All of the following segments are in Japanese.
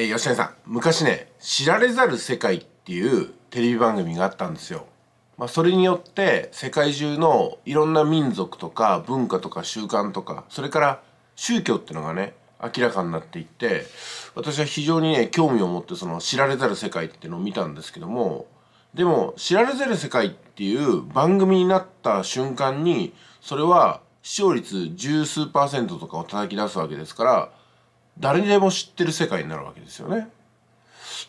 えー、吉谷さん昔ね「知られざる世界」っていうテレビ番組があったんですよ。まあ、それによって世界中のいろんな民族とか文化とか習慣とかそれから宗教っていうのがね明らかになっていって私は非常にね興味を持ってその知られざる世界っていうのを見たんですけどもでも知られざる世界っていう番組になった瞬間にそれは視聴率十数パーセントとかを叩き出すわけですから誰にでも知ってる世界になるわけですよね。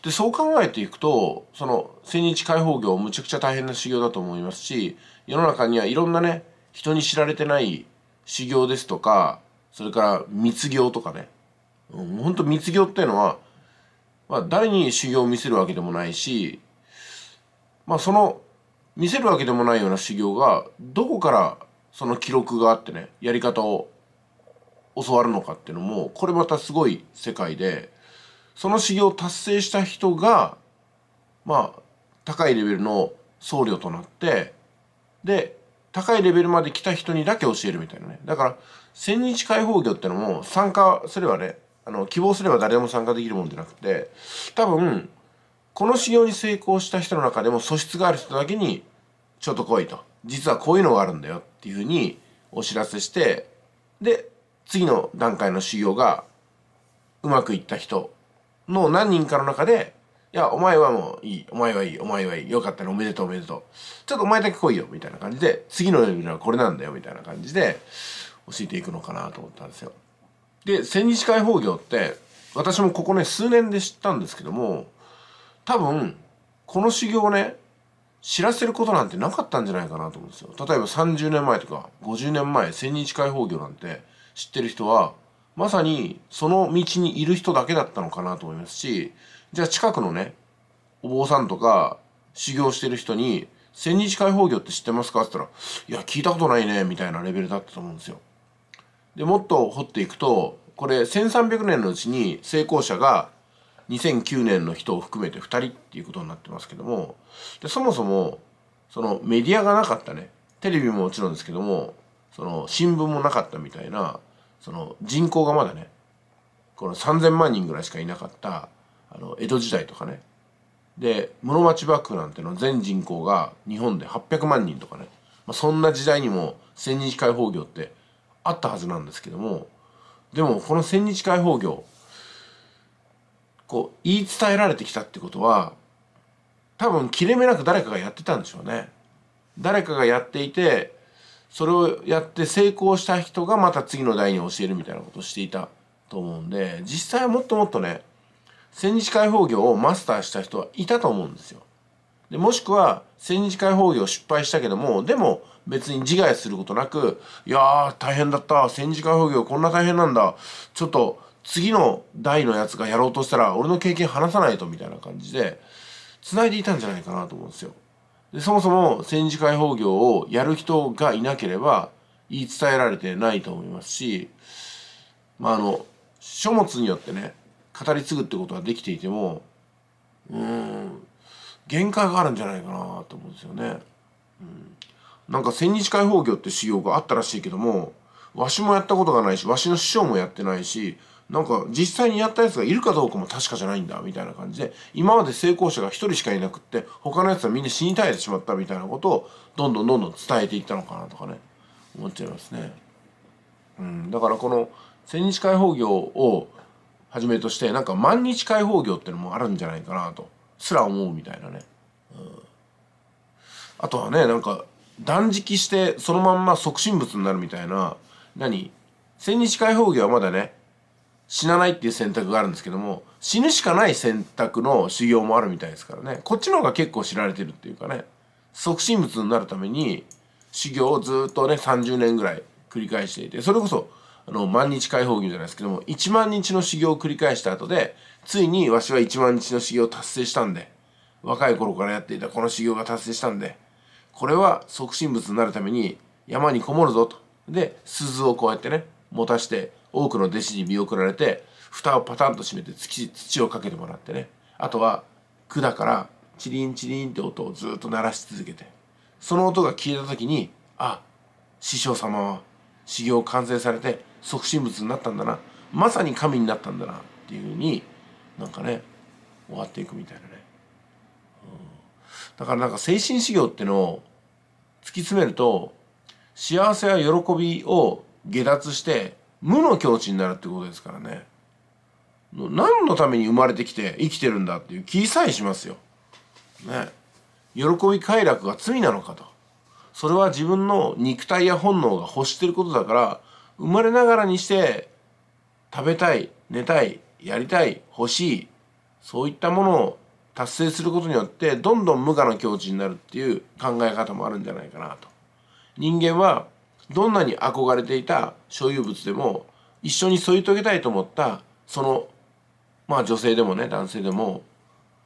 でそう考えていくとその千日開放業むちゃくちゃ大変な修行だと思いますし世の中にはいろんなね人に知られてない修行ですとかそれから密業とかね、うん、本当密業っていうのは、まあ、誰に修行を見せるわけでもないし、まあ、その見せるわけでもないような修行がどこからその記録があってねやり方を教わるのかっていうのもこれまたすごい世界でその修行を達成した人がまあ高いレベルの僧侶となってで高いレベルまで来た人にだけ教えるみたいなねだから千日解放業ってのも参加すればねあの希望すれば誰でも参加できるもんじゃなくて多分この修行に成功した人の中でも素質がある人だけにちょっと来いと実はこういうのがあるんだよっていうふうにお知らせしてで次の段階の修行がうまくいった人の何人かの中で、いや、お前はもういい、お前はいい、お前はいい、よかったらおめでとうおめでとう。ちょっとお前だけ来いよ、みたいな感じで、次のレはこれなんだよ、みたいな感じで、教えていくのかなと思ったんですよ。で、千日開放業って、私もここね、数年で知ったんですけども、多分、この修行をね、知らせることなんてなかったんじゃないかなと思うんですよ。例えば30年前とか50年前、千日開放業なんて、知ってる人はまさにその道にいる人だけだったのかなと思いますしじゃあ近くのねお坊さんとか修行してる人に「千日解放業って知ってますか?」って言ったら「いや聞いたことないね」みたいなレベルだったと思うんですよ。でもっと掘っていくとこれ1300年のうちに成功者が2009年の人を含めて2人っていうことになってますけどもでそもそもそのメディアがなかったねテレビももちろんですけどもその新聞もなかったみたいなその人口がまだねこの3,000万人ぐらいしかいなかったあの江戸時代とかねで室町幕府なんての全人口が日本で800万人とかね、まあ、そんな時代にも千日開放業ってあったはずなんですけどもでもこの千日開放業こう言い伝えられてきたってことは多分切れ目なく誰かがやってたんでしょうね。誰かがやっていてそれをやって成功した人がまた次の代に教えるみたいなことをしていたと思うんで実際はもっともっとね戦日解放業をマスターした人はいたと思うんですよ。でもしくは戦日解放業失敗したけどもでも別に自害することなく「いやー大変だった戦時解放業こんな大変なんだちょっと次の代のやつがやろうとしたら俺の経験話さないと」みたいな感じで繋いでいたんじゃないかなと思うんですよ。でそもそも戦時解放業をやる人がいなければ言い伝えられてないと思いますし、まあ、あの書物によってね語り継ぐってことができていてもうん限界があるんじゃないかなと思うんですよね。うん、なんか千日解放業って修行があったらしいけどもわしもやったことがないしわしの師匠もやってないしなんか実際にやったやつがいるかどうかも確かじゃないんだみたいな感じで今まで成功者が1人しかいなくって他のやつはみんな死に絶えてしまったみたいなことをどんどんどんどん伝えていったのかなとかね思っちゃいますね。うん、だからこの千日開放業をはじめとしてなんか万日開放業ってのもあるんじゃないかなとすら思うみたいなね。うん、あとはねなんか断食してそのまんま即身仏になるみたいな何千日開放業はまだね死なないっていう選択があるんですけども死ぬしかない選択の修行もあるみたいですからねこっちの方が結構知られてるっていうかね即身仏になるために修行をずっとね30年ぐらい繰り返していてそれこそあの万日解放牛じゃないですけども1万日の修行を繰り返した後でついにわしは1万日の修行を達成したんで若い頃からやっていたこの修行が達成したんでこれは即身仏になるために山にこもるぞとで鈴をこうやってね持たして多くの弟子に見送られて蓋をパタンと閉めて土をかけてもらってねあとは管からチリンチリンって音をずっと鳴らし続けてその音が消えた時にあ師匠様は修行完成されて即身仏になったんだなまさに神になったんだなっていうふうになんかね終わっていくみたいなね、うん、だからなんか精神修行ってのを突き詰めると幸せや喜びを下脱して無の境地になるってことですからね何のために生まれてきて生きてるんだっていう気さえしますよ。ね喜び快楽が罪なのかとそれは自分の肉体や本能が欲してることだから生まれながらにして食べたい寝たいやりたい欲しいそういったものを達成することによってどんどん無我の境地になるっていう考え方もあるんじゃないかなと。人間はどんなに憧れていた所有物でも一緒に添い遂げたいと思ったそのまあ女性でもね男性でも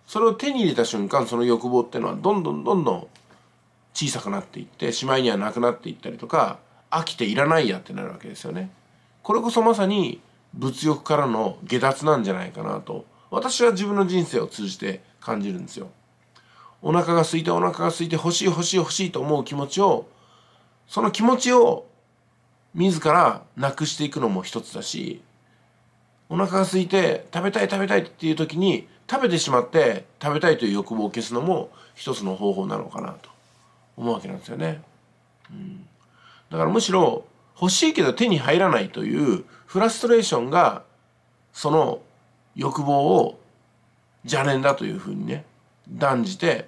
それを手に入れた瞬間その欲望っていうのはどんどんどんどん小さくなっていってしまいにはなくなっていったりとか飽きていらないやってなるわけですよね。これこそまさに物欲からの下脱なんじゃないかなと私は自分の人生を通じて感じるんですよ。お腹が空いてお腹が空いて欲しい欲しい欲しいと思う気持ちをその気持ちを自らなくしていくのも一つだしお腹が空いて食べたい食べたいっていう時に食べてしまって食べたいという欲望を消すのも一つの方法なのかなと思うわけなんですよね。うん、だからむしろ欲しいけど手に入らないというフラストレーションがその欲望を邪念だというふうにね断じて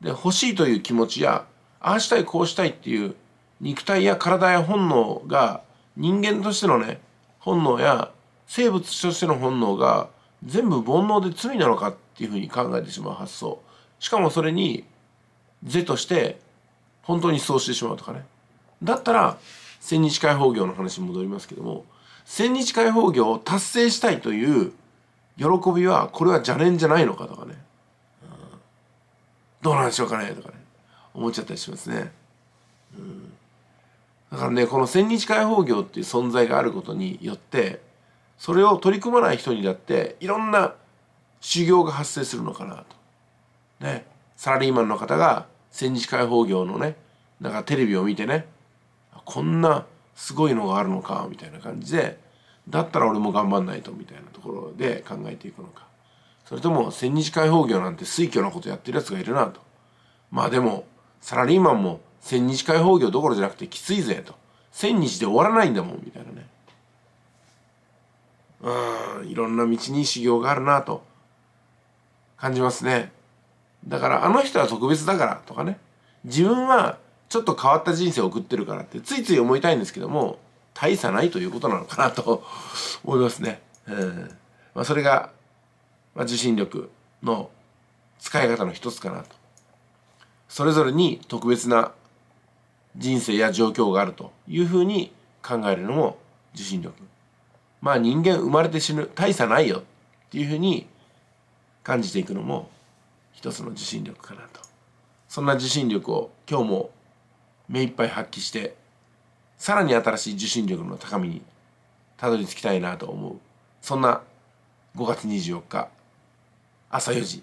で欲しいという気持ちやああしたいこうしたいっていう肉体や体や本能が人間としてのね本能や生物としての本能が全部煩悩で罪なのかっていうふうに考えてしまう発想しかもそれに是として本当にそうしてしまうとかねだったら千日解放業の話に戻りますけども千日解放業を達成したいという喜びはこれは邪念じゃないのかとかね、うん、どうなんでしょうかねとかね思っちゃったりしますね。うん、だからねこの千日開放業っていう存在があることによってそれを取り組まない人にだっていろんな修行が発生するのかなと。ね、サラリーマンの方が千日開放業のねなんかテレビを見てねこんなすごいのがあるのかみたいな感じでだったら俺も頑張んないとみたいなところで考えていくのかそれとも千日開放業なんて推挙なことやってるやつがいるなとまあでもサラリーマンも千日解放業どころじゃなくてきついぜと千日で終わらないんだもんみたいなねうんいろんな道に修行があるなと感じますねだからあの人は特別だからとかね自分はちょっと変わった人生を送ってるからってついつい思いたいんですけども大差ないということなのかなと思いますね。うんまあ、それが、まあ、受信力の使い方の一つかなとそれぞれに特別な人生や状況があるというふうに考えるのも受信力まあ人間生まれて死ぬ大差ないよっていうふうに感じていくのも一つの受信力かなとそんな受信力を今日も目いっぱい発揮してさらに新しい受信力の高みにたどり着きたいなと思うそんな5月24日朝4時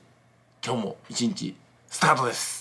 今日も一日スタートです